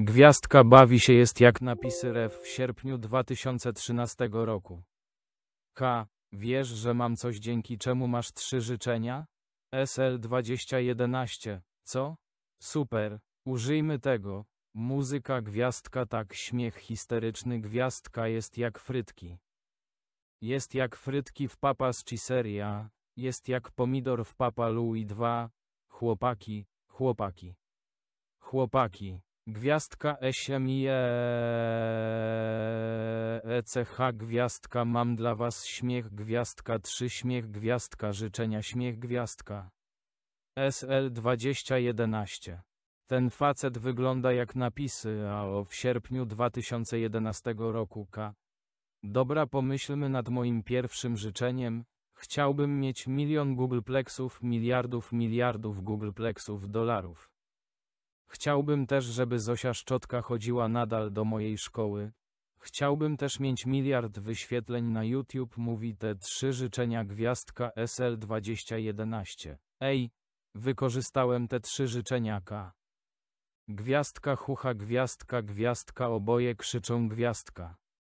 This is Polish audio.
Gwiazdka bawi się jest jak napisy rev w sierpniu 2013 roku. K. Wiesz, że mam coś dzięki czemu masz trzy życzenia? SL2011. Co? Super. Użyjmy tego. Muzyka gwiazdka tak śmiech histeryczny gwiazdka jest jak frytki. Jest jak frytki w Papa z jest jak pomidor w Papa Louis II. Chłopaki, chłopaki. Chłopaki. Gwiazdka ECH e, e gwiazdka mam dla was śmiech gwiazdka 3 śmiech gwiazdka życzenia śmiech gwiazdka SL 2011 ten facet wygląda jak napisy, a o w sierpniu 2011 roku k. Dobra pomyślmy nad moim pierwszym życzeniem. Chciałbym mieć milion Googleplexów, miliardów, miliardów Googleplexów dolarów. Chciałbym też, żeby Zosia Szczotka chodziła nadal do mojej szkoły. Chciałbym też mieć miliard wyświetleń na YouTube, mówi te trzy życzenia gwiazdka SL2011. Ej, wykorzystałem te trzy życzenia K. Gwiazdka hucha, gwiazdka, gwiazdka, oboje krzyczą gwiazdka.